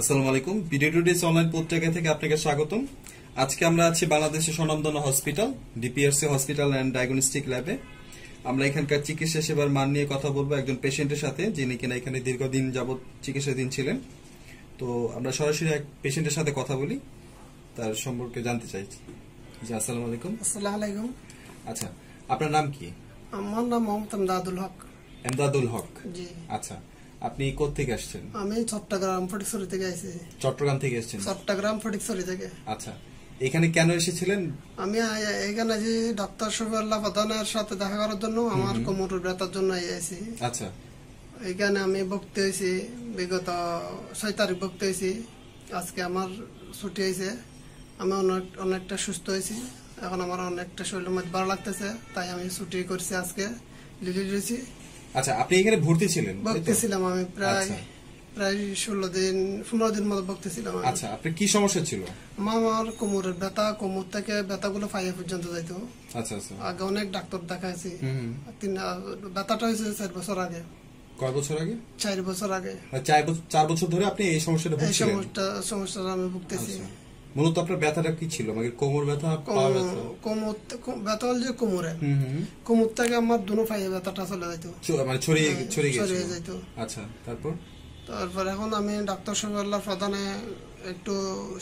আসসালামু আলাইকুম video online পত্রিকা থেকে আপনাকে স্বাগতম আজকে আমরা আছি বাংলাদেশের হসপিটাল হসপিটাল অ্যান্ড ডায়াগনস্টিক ল্যাবে আমরা এখানকার চিকিৎসা সেবার মান নিয়ে কথা বলবো একজন পেশেন্টের সাথে যিনি কিনা এখানে দীর্ঘদিন চিকিৎসাধীন ছিলেন তো আমরা সরাসরি এক পেশেন্টের সাথে কথা বলি তার সম্পর্কে জানতে চাইছি জি আলাইকুম আলাইকুম আচ্ছা আপনার নাম কি আমার নাম মোহাম্মদ হক হক আচ্ছা আপনি থেকে আসছেন আমি চট্টগ্রাম ফটিকছড়ি থেকে আইছি চট্টগ্রাম থেকে আসছেন চট্টগ্রাম ফটিকছড়ি থেকে আচ্ছা এখানে কেন এসেছিলেন আমি এখানে যে ডাক্তার শফিউল্লাহ প্রধানের সাথে দেখা করার জন্য আমার কোমর ব্যথার জন্য আইছি আচ্ছা এখানে আমি ভক্তি হয়েছি বিগত ছয় তারিখ ভক্তি হয়েছি আজকে আমার ছুটি হয়েছে আমি অনেক অনেকটা সুস্থ হয়েছি এখন আমার অনেকটা শরীরের মধ্যে ভালো লাগতেছে তাই আমি ছুটি করছি আজকে লিলি দিয়েছি আচ্ছা আপনি এখানে ভর্তি ছিলেন ভর্তি ছিলাম আমি প্রায় আচ্ছা। প্রায় ষোলো দিন পনেরো দিন মতো ছিলাম আচ্ছা কি সমস্যা ছিল আমার কোমরের ব্যথা কোমর থেকে ব্যথাগুলো ফাইয়া পর্যন্ত যাইতো আচ্ছা আচ্ছা আগে অনেক ডাক্তার দেখাইছি তিন ব্যথাটা হয়েছে চার বছর আগে কয় বছর আগে চার বছর আগে চার বছর ধরে আপনি এই সমস্যাটা এই সমস্যাটা আমি ভুগতেছি আচ্ছা। মূলত আপনার ব্যথাটা কি ছিল মানে কোমর ব্যথা পা ব্যথা কোমর ব্যথা হল যে কোমরে কোমর থেকে আমার দুনো পায়ে ব্যথাটা চলে যাইতো মানে ছড়িয়ে হ্যাঁ, ছড়িয়ে ছড়িয়ে যাইতো আচ্ছা তারপর তারপর এখন আমি ডাক্তার সবাল্লা প্রধানে একটু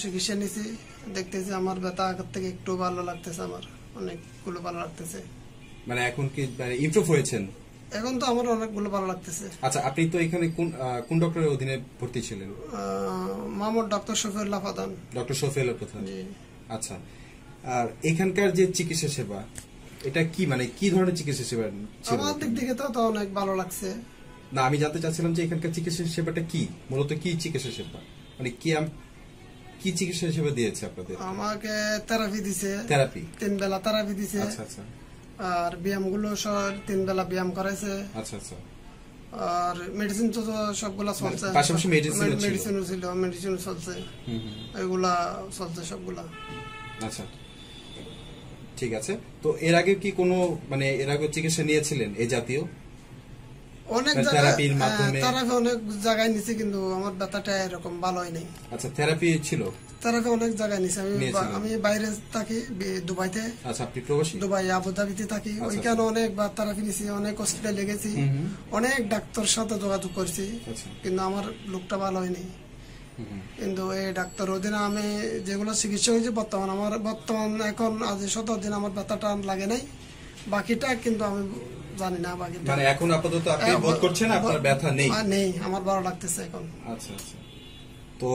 চিকিৎসা নিছি দেখতেছি আমার ব্যথা আগের থেকে একটু ভালো লাগতেছে আমার অনেকগুলো ভালো লাগতেছে মানে এখন কি ইমপ্রুভ মানে হয়েছেন এখন তো আমার অনেকগুলো ভালো লাগতেছে আচ্ছা আপনি তো এখানে কোন কোন ডক্টরের অধীনে ভর্তি ছিলেন মামুর ডক্টর সফিউল লাফাদান ডক্টর শফিউল্লাহ প্রধান আচ্ছা আর এখানকার যে চিকিৎসা সেবা এটা কি মানে কি ধরনের চিকিৎসা সেবা আমার দিক থেকে তো অনেক ভালো লাগছে না আমি জানতে চাচ্ছিলাম যে এখানকার চিকিৎসা সেবাটা কি মূলত কি চিকিৎসা সেবা মানে কি কি চিকিৎসা সেবা দিয়েছে আপনাদের আমাকে থেরাপি দিছে থেরাপি তিন বেলা থেরাপি দিছে আচ্ছা আচ্ছা আর ব্যায়ামগুলো সর তিন বেলা ব্যায়াম করাইছে আচ্ছা আচ্ছা আর মেডিসিন তো সবগুলা চলছে পাশাপাশি মেডিসিন মেডিসিন ছিল মেডিসিন চলছে হুম এগুলা চলছে সবগুলা আচ্ছা ঠিক আছে তো এর আগে কি কোনো মানে এর আগে চিকিৎসা নিয়েছিলেন এই জাতীয় অনেক থেরাপির মানে হ্যাঁ, মাধ্যমে থেরাপি অনেক জায়গায় নিছি কিন্তু আমার ব্যথাটা এরকম ভালো হয় নাই আচ্ছা থেরাপি ছিল থেরাপি অনেক জায়গায় নিছি আমি আমি বাইরে থাকি দুবাইতে আচ্ছা আপনি প্রবাসী দুবাই আবুধাবিতে থাকি ওইখানে অনেক বা থেরাপি নিছি অনেক হসপিটালে গেছি অনেক ডাক্তার সাথে যোগাযোগ করছি আচ্ছা। কিন্তু আমার লোকটা ভালো হয়নি কিন্তু এই ডাক্তার ওদিন আমি যেগুলো চিকিৎসা হয়েছে বর্তমান আমার বর্তমান এখন আজ শত দিন আমার ব্যথাটা লাগে নাই বাকিটা কিন্তু আমি জানি না বাকি মানে এখন আপাতত আপনি হ্যাঁ, বোধ করছেন আপনার ব্যথা নেই নেই আমার ভালো লাগতেছে এখন আচ্ছা আচ্ছা তো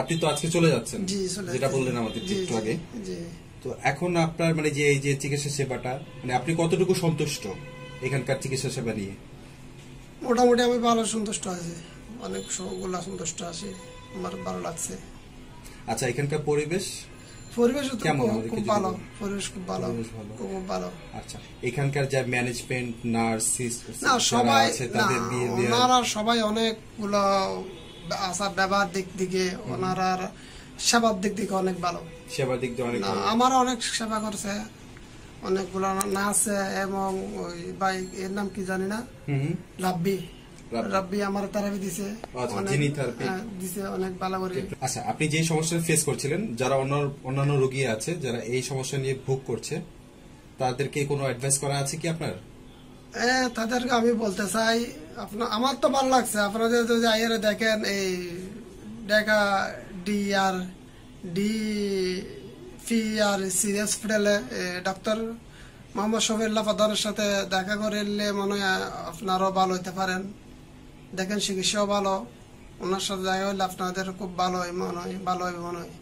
আপনি তো আজকে চলে যাচ্ছেন যেটা বললেন আমাদের একটু আগে তো এখন আপনার মানে যে এই যে চিকিৎসা সেবাটা মানে আপনি কতটুকু সন্তুষ্ট এখানকার চিকিৎসা সেবা নিয়ে মোটামুটি আমি ভালো সন্তুষ্ট আছি অনেক সবগুলো সন্তুষ্ট আছি আমার ভালো লাগছে আচ্ছা এখানকার পরিবেশ পরিবেশ খুব ভালো পরিবেশ খুব ভালো খুব ভালো আচ্ছা এখানকার যা ম্যানেজমেন্ট নার্সিস না সবাই তাদের দিয়ে ওনারা সবাই অনেকগুলো আসা ব্যবহার দিক দিকে ওনারা সেবার দিক দিকে অনেক ভালো সেবার দিক দিয়ে অনেক আমার অনেক সেবা করছে অনেকগুলো নার্স এবং ওই বাইক এর নাম কি জানি না লাভবি রাব্বি আমার তারাবি দিছে থেরাপি আচ্ছা, হ্যাঁ, দিছে অনেক ভালো করে আচ্ছা আপনি যে সমস্যা ফেস করছিলেন যারা অন্য অন্যান্য রোগী আছে যারা এই সমস্যা নিয়ে ভোগ করছে তাদেরকে কোনো অ্যাডভাইস করা আছে কি আপনার তাদেরকে আমি বলতে চাই আপনার আমার তো ভালো লাগছে আপনাদের যদি আইয়ারে দেখেন এই ডেকা D R D P R C হসপিটালে ডাক্তার মোহাম্মদ শফিউল্লাহ প্রধানের সাথে দেখা করলে মনে হয় আপনারও ভালো হইতে পারেন দেখেন চিকিৎসাও ভালো ওনার সাথে যাই হইলে আপনাদের খুব ভালো মনে হয় ভালো হবে মনে হয়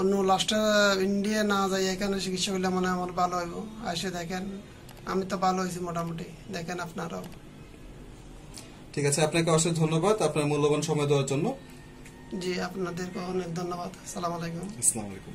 অন্য লাস্টে ইন্ডিয়া না যাই এখানে চিকিৎসা করলে মনে হয় আমার ভালো হইব আসে দেখেন আমি তো ভালো হয়েছি মোটামুটি দেখেন আপনারাও ঠিক আছে আপনাকে অসংখ্য ধন্যবাদ আপনার মূল্যবান সময় দেওয়ার জন্য জি আপনাদেরকে অনেক ধন্যবাদ আসসালামু আলাইকুম আসসালামু আলাইকুম